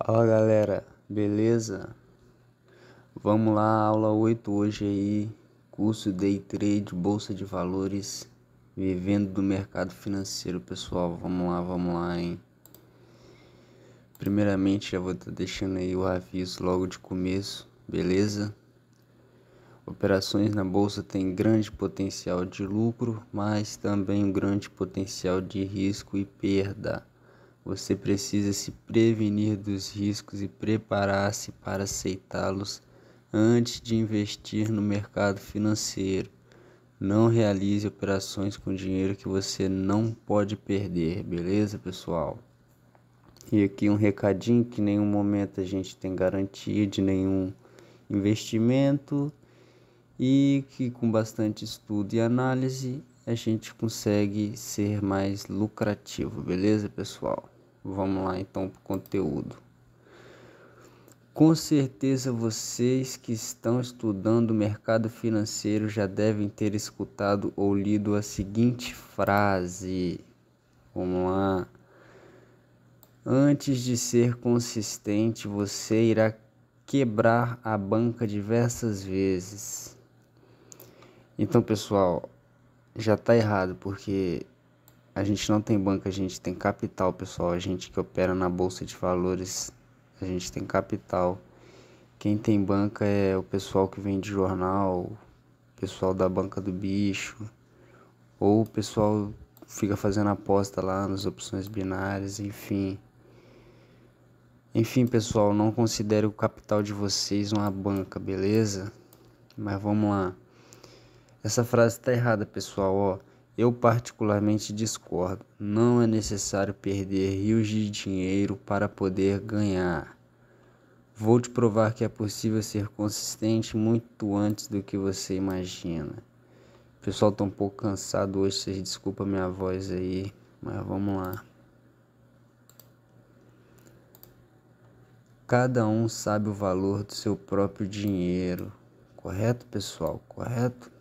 Fala galera, beleza? Vamos lá, aula 8 hoje aí, curso Day Trade, Bolsa de Valores, vivendo do mercado financeiro, pessoal. Vamos lá, vamos lá, hein? Primeiramente, já vou estar tá deixando aí o aviso logo de começo, beleza? Operações na bolsa têm grande potencial de lucro, mas também um grande potencial de risco e perda. Você precisa se prevenir dos riscos e preparar-se para aceitá-los antes de investir no mercado financeiro. Não realize operações com dinheiro que você não pode perder, beleza, pessoal? E aqui um recadinho que em nenhum momento a gente tem garantia de nenhum investimento e que com bastante estudo e análise a gente consegue ser mais lucrativo, beleza, pessoal? Vamos lá então para o conteúdo. Com certeza vocês que estão estudando o mercado financeiro já devem ter escutado ou lido a seguinte frase. Vamos lá. Antes de ser consistente, você irá quebrar a banca diversas vezes. Então, pessoal, já está errado, porque a gente não tem banco, a gente tem capital, pessoal. A gente que opera na bolsa de valores, a gente tem capital. Quem tem banca é o pessoal que vende jornal, o pessoal da banca do bicho, ou o pessoal fica fazendo aposta lá nas opções binárias, enfim. Enfim, pessoal, não considere o capital de vocês uma banca, beleza? Mas vamos lá. Essa frase tá errada, pessoal, ó. Eu particularmente discordo. Não é necessário perder rios de dinheiro para poder ganhar. Vou te provar que é possível ser consistente muito antes do que você imagina. O pessoal estou tá um pouco cansado hoje, vocês desculpa minha voz aí, mas vamos lá. Cada um sabe o valor do seu próprio dinheiro. Correto, pessoal? Correto?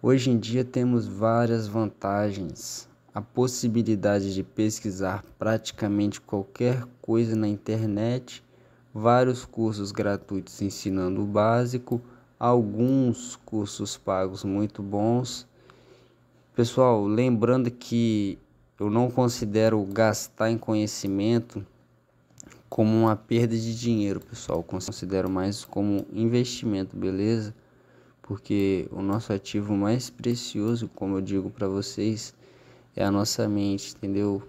Hoje em dia temos várias vantagens. A possibilidade de pesquisar praticamente qualquer coisa na internet, vários cursos gratuitos ensinando o básico, alguns cursos pagos muito bons. Pessoal, lembrando que eu não considero gastar em conhecimento como uma perda de dinheiro, pessoal. Eu considero mais como investimento, beleza? porque o nosso ativo mais precioso, como eu digo para vocês, é a nossa mente, entendeu?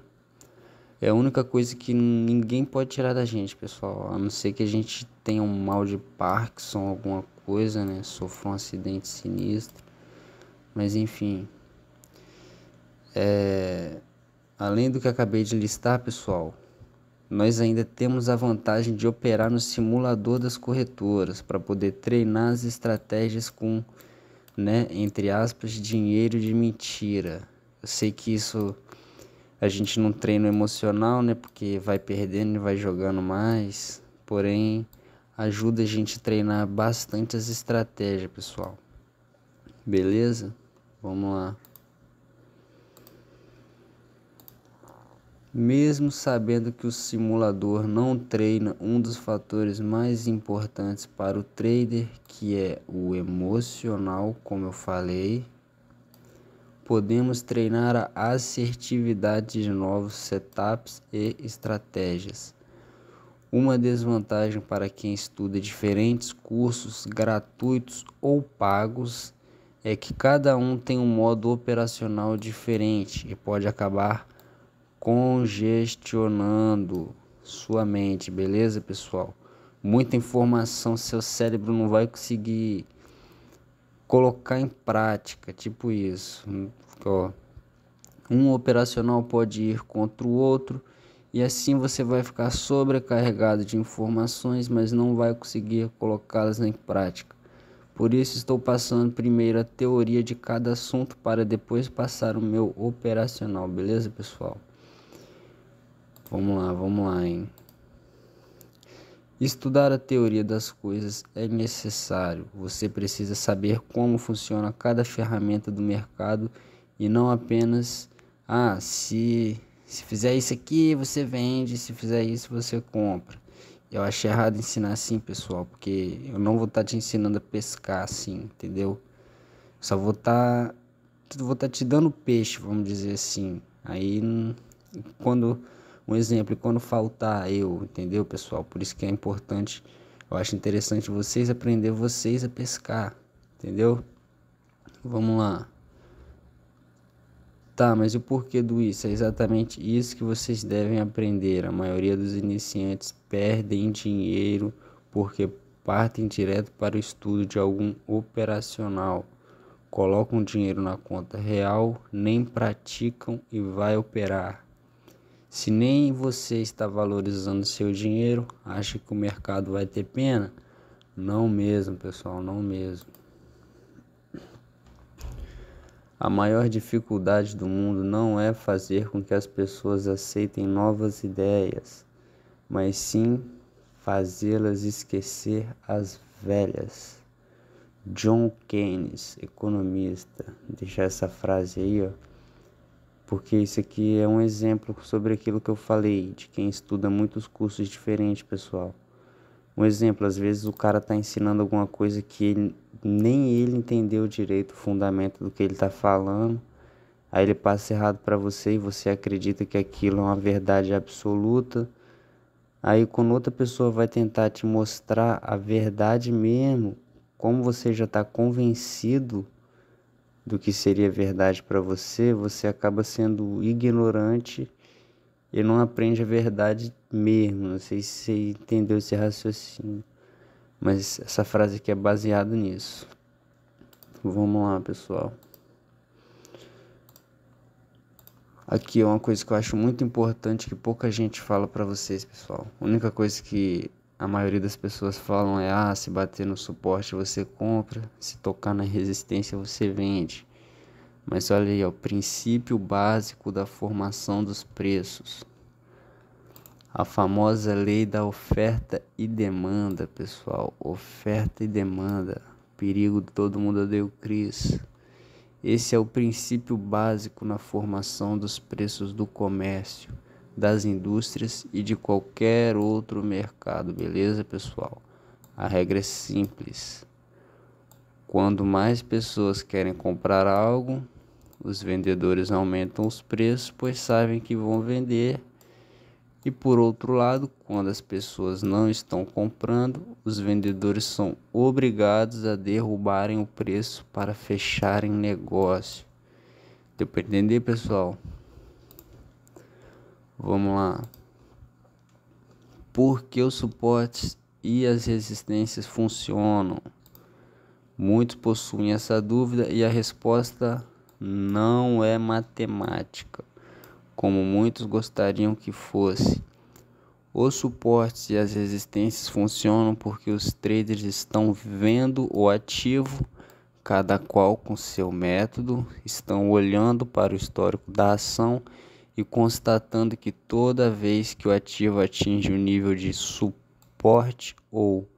É a única coisa que ninguém pode tirar da gente, pessoal, a não ser que a gente tenha um mal de Parkinson, alguma coisa, né? Sofra um acidente sinistro. Mas enfim, é... além do que acabei de listar, pessoal, nós ainda temos a vantagem de operar no simulador das corretoras para poder treinar as estratégias com, né, entre aspas, dinheiro de mentira. Eu sei que isso a gente não treina emocional, né, porque vai perdendo e vai jogando mais, porém ajuda a gente a treinar bastante as estratégias, pessoal. Beleza? Vamos lá. Mesmo sabendo que o simulador não treina um dos fatores mais importantes para o trader, que é o emocional, como eu falei, podemos treinar a assertividade de novos setups e estratégias. Uma desvantagem para quem estuda diferentes cursos gratuitos ou pagos é que cada um tem um modo operacional diferente e pode acabar congestionando sua mente, beleza, pessoal? Muita informação, seu cérebro não vai conseguir colocar em prática, tipo isso. Ó, um operacional pode ir contra o outro e assim você vai ficar sobrecarregado de informações, mas não vai conseguir colocá-las em prática. Por isso estou passando primeiro a teoria de cada assunto para depois passar o meu operacional, beleza, pessoal? Vamos lá, vamos lá, hein? Estudar a teoria das coisas é necessário. Você precisa saber como funciona cada ferramenta do mercado e não apenas ah, se se fizer isso aqui, você vende, se fizer isso, você compra. Eu achei errado ensinar assim, pessoal, porque eu não vou estar tá te ensinando a pescar assim, entendeu? Só vou estar tá, vou estar tá te dando peixe, vamos dizer assim. Aí hum, quando um exemplo, quando faltar eu, entendeu, pessoal? Por isso que é importante, eu acho interessante vocês aprender vocês a pescar, entendeu? Vamos lá. Tá, mas o porquê do isso? É exatamente isso que vocês devem aprender. A maioria dos iniciantes perdem dinheiro porque partem direto para o estudo de algum operacional. Colocam dinheiro na conta real, nem praticam e vai operar. Se nem você está valorizando seu dinheiro, acha que o mercado vai ter pena? Não mesmo, pessoal, não mesmo. A maior dificuldade do mundo não é fazer com que as pessoas aceitem novas ideias, mas sim fazê-las esquecer as velhas. John Keynes, economista, deixar essa frase aí, ó porque isso aqui é um exemplo sobre aquilo que eu falei, de quem estuda muitos cursos diferentes, pessoal. Um exemplo, às vezes o cara está ensinando alguma coisa que ele, nem ele entendeu direito o fundamento do que ele está falando, aí ele passa errado para você e você acredita que aquilo é uma verdade absoluta. Aí quando outra pessoa vai tentar te mostrar a verdade mesmo, como você já está convencido, do que seria verdade para você, você acaba sendo ignorante e não aprende a verdade mesmo. Não sei se você entendeu esse raciocínio, mas essa frase aqui é baseada nisso. Vamos lá, pessoal. Aqui é uma coisa que eu acho muito importante que pouca gente fala para vocês, pessoal. A única coisa que a maioria das pessoas falam é ah, se bater no suporte você compra, se tocar na resistência você vende. Mas olha aí, ó, o princípio básico da formação dos preços. A famosa lei da oferta e demanda, pessoal. Oferta e demanda. Perigo de todo mundo odeia Cris. Esse é o princípio básico na formação dos preços do comércio das indústrias e de qualquer outro mercado, beleza, pessoal? A regra é simples. Quando mais pessoas querem comprar algo, os vendedores aumentam os preços, pois sabem que vão vender. E por outro lado, quando as pessoas não estão comprando, os vendedores são obrigados a derrubarem o preço para fecharem negócio. Deu para entender, pessoal? Vamos lá. Por que os suportes e as resistências funcionam? Muitos possuem essa dúvida e a resposta não é matemática, como muitos gostariam que fosse. Os suportes e as resistências funcionam porque os traders estão vendo o ativo, cada qual com seu método, estão olhando para o histórico da ação e e constatando que toda vez que o ativo atinge o um nível de suporte ou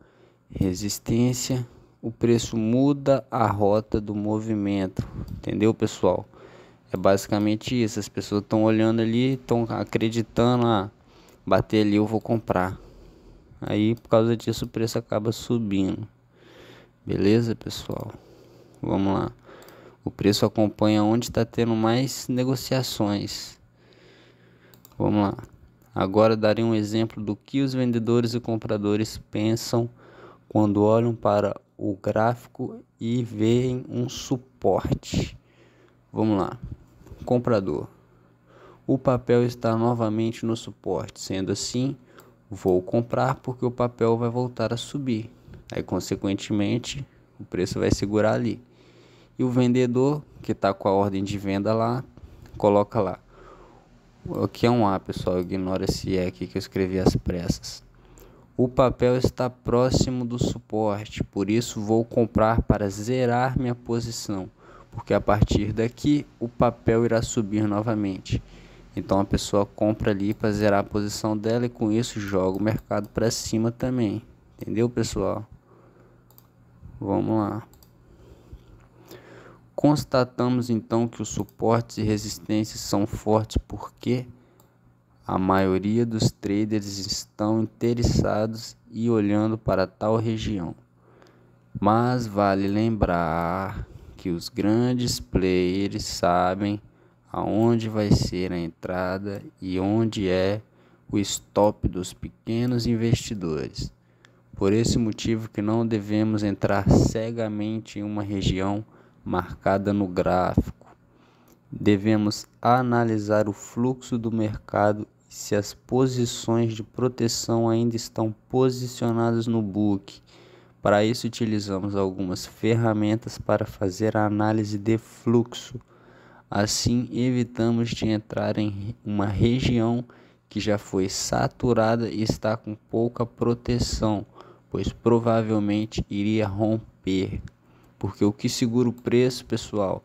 resistência, o preço muda a rota do movimento. Entendeu, pessoal? É basicamente isso. As pessoas estão olhando ali, estão acreditando, ah, bater ali eu vou comprar. Aí por causa disso o preço acaba subindo. Beleza, pessoal? Vamos lá. O preço acompanha onde está tendo mais negociações. Vamos lá. Agora darei um exemplo do que os vendedores e compradores pensam quando olham para o gráfico e veem um suporte. Vamos lá. Comprador. O papel está novamente no suporte, sendo assim, vou comprar porque o papel vai voltar a subir. Aí, consequentemente, o preço vai segurar ali. E o vendedor, que está com a ordem de venda lá, coloca lá: Aqui é um A, pessoal. Ignora esse E aqui que eu escrevi às pressas. O papel está próximo do suporte, por isso vou comprar para zerar minha posição, porque a partir daqui o papel irá subir novamente. Então a pessoa compra ali para zerar a posição dela e com isso joga o mercado para cima também. Entendeu, pessoal? Vamos lá. Constatamos então que os suportes e resistências são fortes porque a maioria dos traders estão interessados e olhando para tal região. Mas vale lembrar que os grandes players sabem aonde vai ser a entrada e onde é o stop dos pequenos investidores. Por esse motivo que não devemos entrar cegamente em uma região marcada no gráfico. Devemos analisar o fluxo do mercado e se as posições de proteção ainda estão posicionadas no book. Para isso, utilizamos algumas ferramentas para fazer a análise de fluxo. Assim, evitamos de entrar em uma região que já foi saturada e está com pouca proteção, pois provavelmente iria romper porque o que segura o preço, pessoal,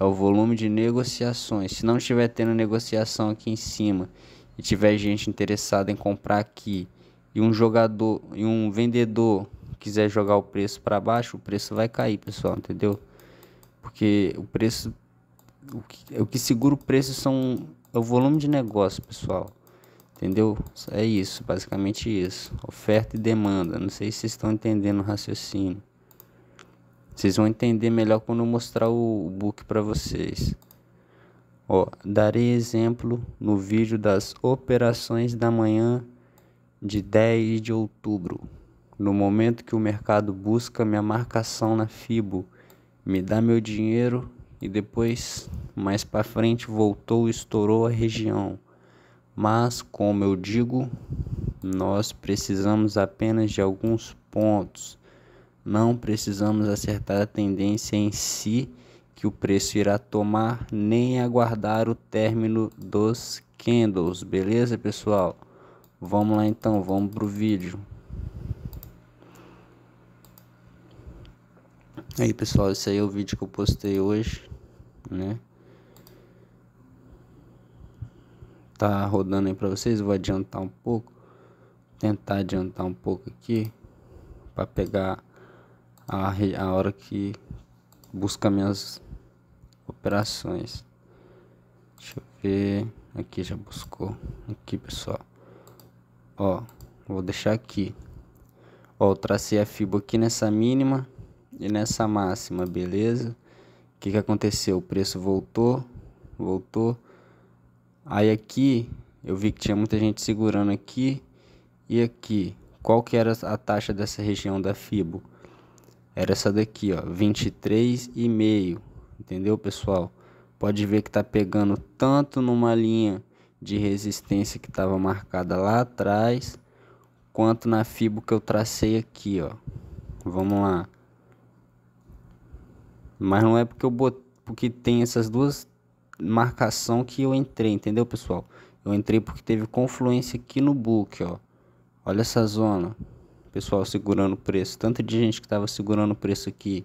é o volume de negociações. Se não estiver tendo negociação aqui em cima e tiver gente interessada em comprar aqui e um jogador e um vendedor quiser jogar o preço para baixo, o preço vai cair, pessoal, entendeu? Porque o preço o que, o que segura o preço são é o volume de negócio, pessoal. Entendeu? É isso, basicamente isso. Oferta e demanda. Não sei se vocês estão entendendo o raciocínio. Vocês vão entender melhor quando eu mostrar o, book para vocês. Ó, darei exemplo no vídeo das operações da manhã de 10 de outubro. No momento que o mercado busca minha marcação na FIBO, me dá meu dinheiro e depois, mais para frente, voltou e estourou a região. Mas, como eu digo, nós precisamos apenas de alguns pontos não precisamos acertar a tendência em si que o preço irá tomar, nem aguardar o término dos candles, beleza pessoal? Vamos lá então, vamos pro vídeo. Aí pessoal, esse aí é o vídeo que eu postei hoje, né? Tá rodando aí para vocês, vou adiantar um pouco, tentar adiantar um pouco aqui, para pegar a, a hora que busca minhas operações. Deixa eu ver. Aqui já buscou. Aqui, pessoal. Ó, vou deixar aqui. Ó, eu tracei a fibra aqui nessa mínima e nessa máxima, beleza? O que, que aconteceu? O preço voltou, voltou. Aí aqui, eu vi que tinha muita gente segurando aqui e aqui. Qual que era a taxa dessa região da FIBO? Era essa daqui, ó, 23,5, entendeu, pessoal? Pode ver que tá pegando tanto numa linha de resistência que estava marcada lá atrás, quanto na fibra que eu tracei aqui, ó. Vamos lá. Mas não é porque eu bot... porque tem essas duas marcação que eu entrei, entendeu, pessoal? Eu entrei porque teve confluência aqui no book, ó. Olha essa zona pessoal segurando o preço, tanto de gente que estava segurando o preço aqui.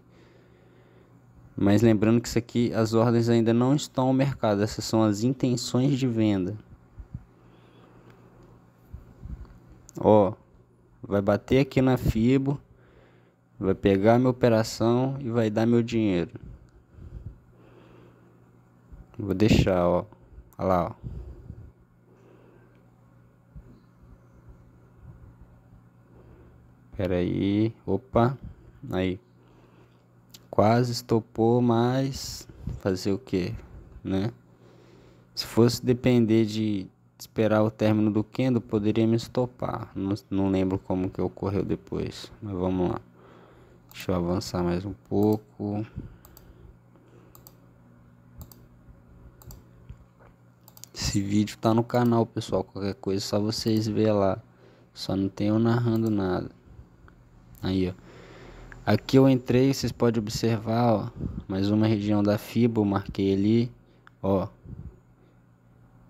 Mas lembrando que isso aqui, as ordens ainda não estão no mercado, essas são as intenções de venda. Ó, vai bater aqui na FIBO, vai pegar minha operação e vai dar meu dinheiro. Vou deixar, ó. Olha lá, ó. Pera aí. Opa. Aí. Quase estopou, mas fazer o que, né? Se fosse depender de esperar o término do Kendo, poderia me estopar. Não, não lembro como que ocorreu depois, mas vamos lá. Deixa eu avançar mais um pouco. Esse vídeo tá no canal, pessoal. Qualquer coisa é só vocês verem lá. Só não tenho narrando nada. Aí, ó. Aqui eu entrei, vocês podem observar, ó, mais uma região da fibra, eu marquei ali, ó,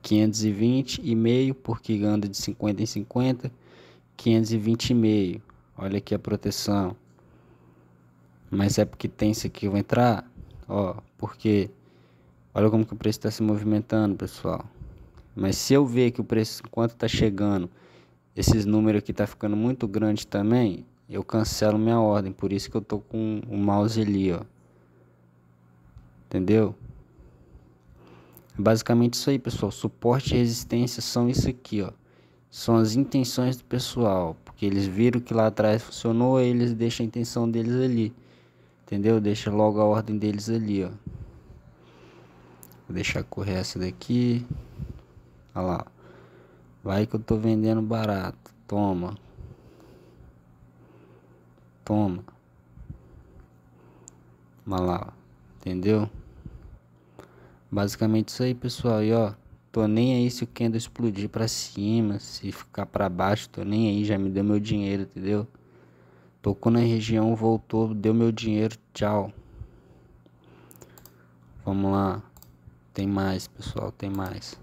520,5, porque anda de 50 em 50, 520,5, olha aqui a proteção, mas é porque tem isso aqui, eu vou entrar, ó, porque, olha como que o preço está se movimentando, pessoal, mas se eu ver que o preço, enquanto está chegando, esses números aqui tá ficando muito grande também, eu cancelo minha ordem, por isso que eu tô com o mouse ali, ó. Entendeu? É basicamente isso aí, pessoal. Suporte e resistência são isso aqui, ó. São as intenções do pessoal, porque eles viram que lá atrás funcionou, eles deixam a intenção deles ali. Entendeu? Deixa logo a ordem deles ali, ó. Vou deixar correr essa daqui. Olha lá. Vai que eu tô vendendo barato. Toma. Toma. lá, Entendeu? Basicamente isso aí, pessoal. E ó, tô nem aí se o Kendo explodir pra cima, se ficar pra baixo, tô nem aí, já me deu meu dinheiro, entendeu? Tocou na região, voltou, deu meu dinheiro, tchau. Vamos lá. Tem mais, pessoal, tem mais.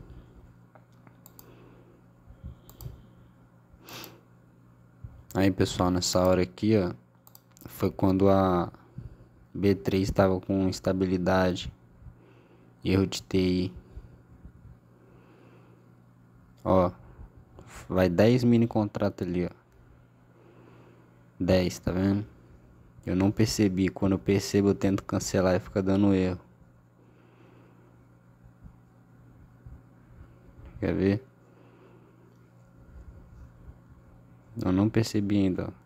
Aí, pessoal, nessa hora aqui, ó foi quando a B3 estava com instabilidade, erro de TI. Ó, vai 10 mini contrato ali, ó. 10, tá vendo? Eu não percebi, quando eu percebo eu tento cancelar e fica dando erro. Quer ver? Eu não percebi ainda, ó.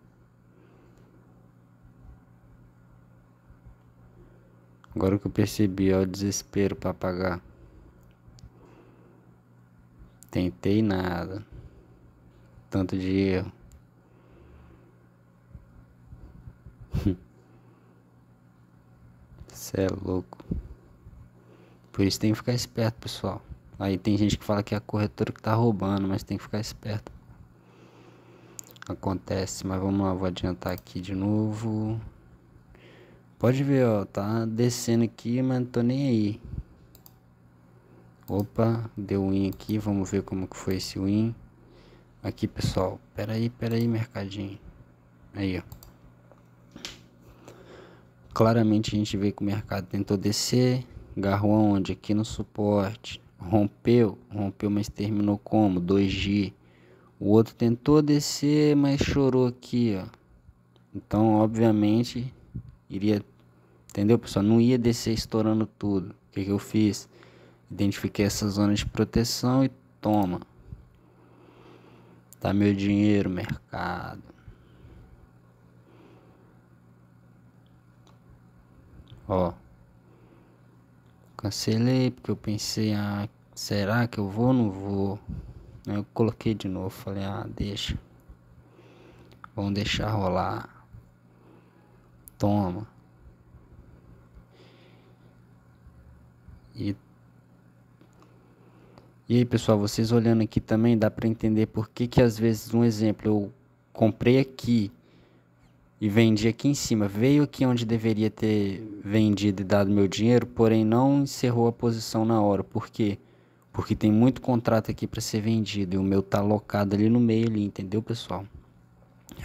Agora que eu percebi, ó, é o desespero para pagar. Tentei nada. Tanto de erro. Cê é louco. Por isso tem que ficar esperto, pessoal. Aí tem gente que fala que é a corretora que tá roubando, mas tem que ficar esperto. Acontece, mas vamos lá, vou adiantar aqui de novo. Pode ver, ó, tá descendo aqui, mas não tô nem aí. Opa, deu win aqui, vamos ver como que foi esse win. Aqui, pessoal, pera aí, pera aí, mercadinho. Aí, ó. Claramente a gente vê que o mercado tentou descer, agarrou aonde? Aqui no suporte. Rompeu, rompeu, mas terminou como? 2G. O outro tentou descer, mas chorou aqui, ó. Então, obviamente, iria Entendeu, pessoal? Não ia descer estourando tudo. O que, que eu fiz? Identifiquei essa zona de proteção e toma. Tá meu dinheiro, mercado. Ó. Cancelei porque eu pensei, ah, será que eu vou ou não vou? Eu coloquei de novo, falei, ah, deixa. Vamos deixar rolar. Toma. E, e aí, pessoal, vocês olhando aqui também dá para entender por que, que às vezes, um exemplo, eu comprei aqui e vendi aqui em cima, veio aqui onde deveria ter vendido e dado meu dinheiro, porém não encerrou a posição na hora. Por quê? Porque tem muito contrato aqui para ser vendido e o meu tá alocado ali no meio ali, entendeu, pessoal?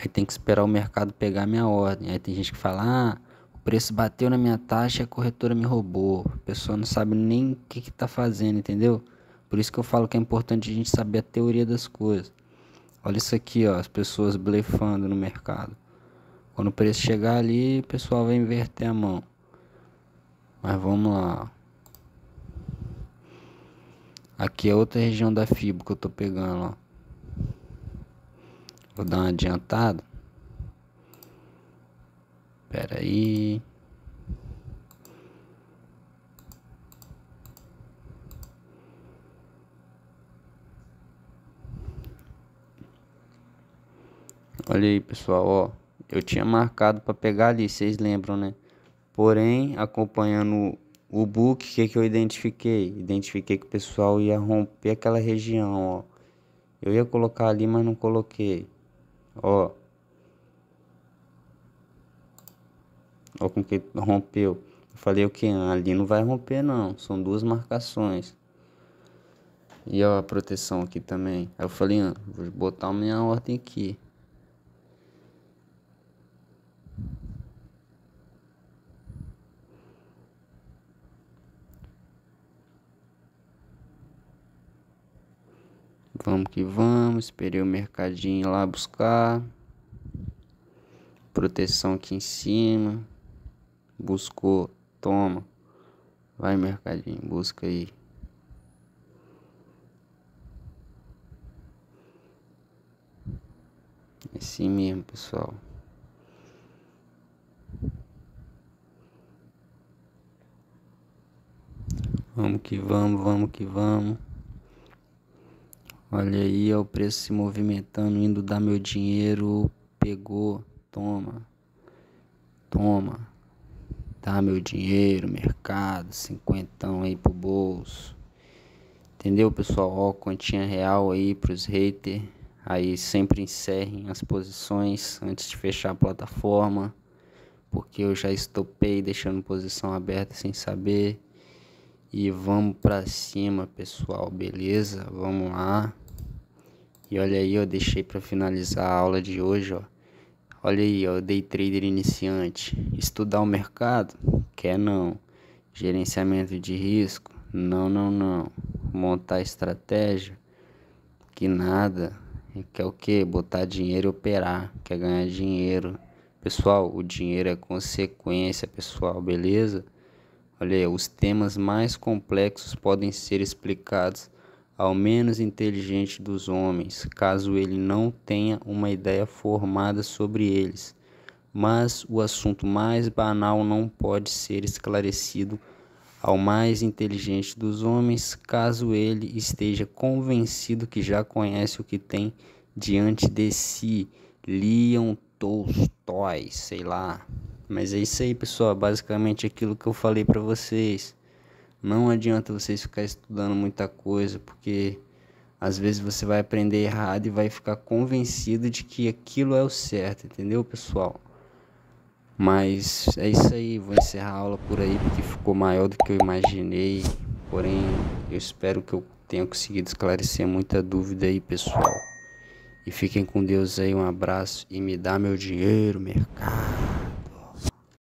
Aí tem que esperar o mercado pegar minha ordem. Aí tem gente que fala: "Ah, preço bateu na minha taxa e a corretora me roubou. A pessoa não sabe nem o que está fazendo, entendeu? Por isso que eu falo que é importante a gente saber a teoria das coisas. Olha isso aqui, ó, as pessoas blefando no mercado. Quando o preço chegar ali, o pessoal vai inverter a mão. Mas vamos lá. Aqui é outra região da fibra que eu tô pegando, ó. Vou dar uma adiantada. Pera aí. Olha aí, pessoal, ó. Eu tinha marcado para pegar ali, vocês lembram, né? Porém, acompanhando o book, o que, que eu identifiquei? Identifiquei que o pessoal ia romper aquela região, ó. Eu ia colocar ali, mas não coloquei. Ó, Olha como que rompeu. Eu falei o que? Ah, ali não vai romper não. São duas marcações. E ó, a proteção aqui também. Aí eu falei, ah, vou botar minha ordem aqui. Vamos que vamos. Esperei o mercadinho lá buscar. Proteção aqui em cima buscou, toma. Vai, mercadinho, busca aí. É assim mesmo, pessoal. Vamos que vamos, vamos que vamos. Olha aí, ó, o preço se movimentando, indo dar meu dinheiro. Pegou, toma, toma. Meu dinheiro, mercado, cinquentão aí pro bolso. Entendeu, pessoal? Ó, continha real aí pros haters. Aí sempre encerrem as posições antes de fechar a plataforma, porque eu já estopei deixando posição aberta sem saber. E vamos pra cima, pessoal, beleza? Vamos lá. E olha aí, eu deixei para finalizar a aula de hoje, ó. Olha aí, ó, day trader iniciante. Estudar o mercado? Quer não. Gerenciamento de risco? Não, não, não. Montar estratégia? Que nada. Quer o quê? Botar dinheiro e operar. Quer ganhar dinheiro. Pessoal, o dinheiro é consequência, pessoal, beleza? Olha aí, os temas mais complexos podem ser explicados ao menos inteligente dos homens, caso ele não tenha uma ideia formada sobre eles. Mas o assunto mais banal não pode ser esclarecido ao mais inteligente dos homens, caso ele esteja convencido que já conhece o que tem diante de si. Leon Tolstói, sei lá. Mas é isso aí, pessoal. Basicamente aquilo que eu falei para vocês. Não adianta vocês ficar estudando muita coisa, porque às vezes você vai aprender errado e vai ficar convencido de que aquilo é o certo, entendeu, pessoal? Mas é isso aí, vou encerrar a aula por aí, porque ficou maior do que eu imaginei. Porém, eu espero que eu tenha conseguido esclarecer muita dúvida aí, pessoal. E fiquem com Deus aí, um abraço e me dá meu dinheiro, mercado.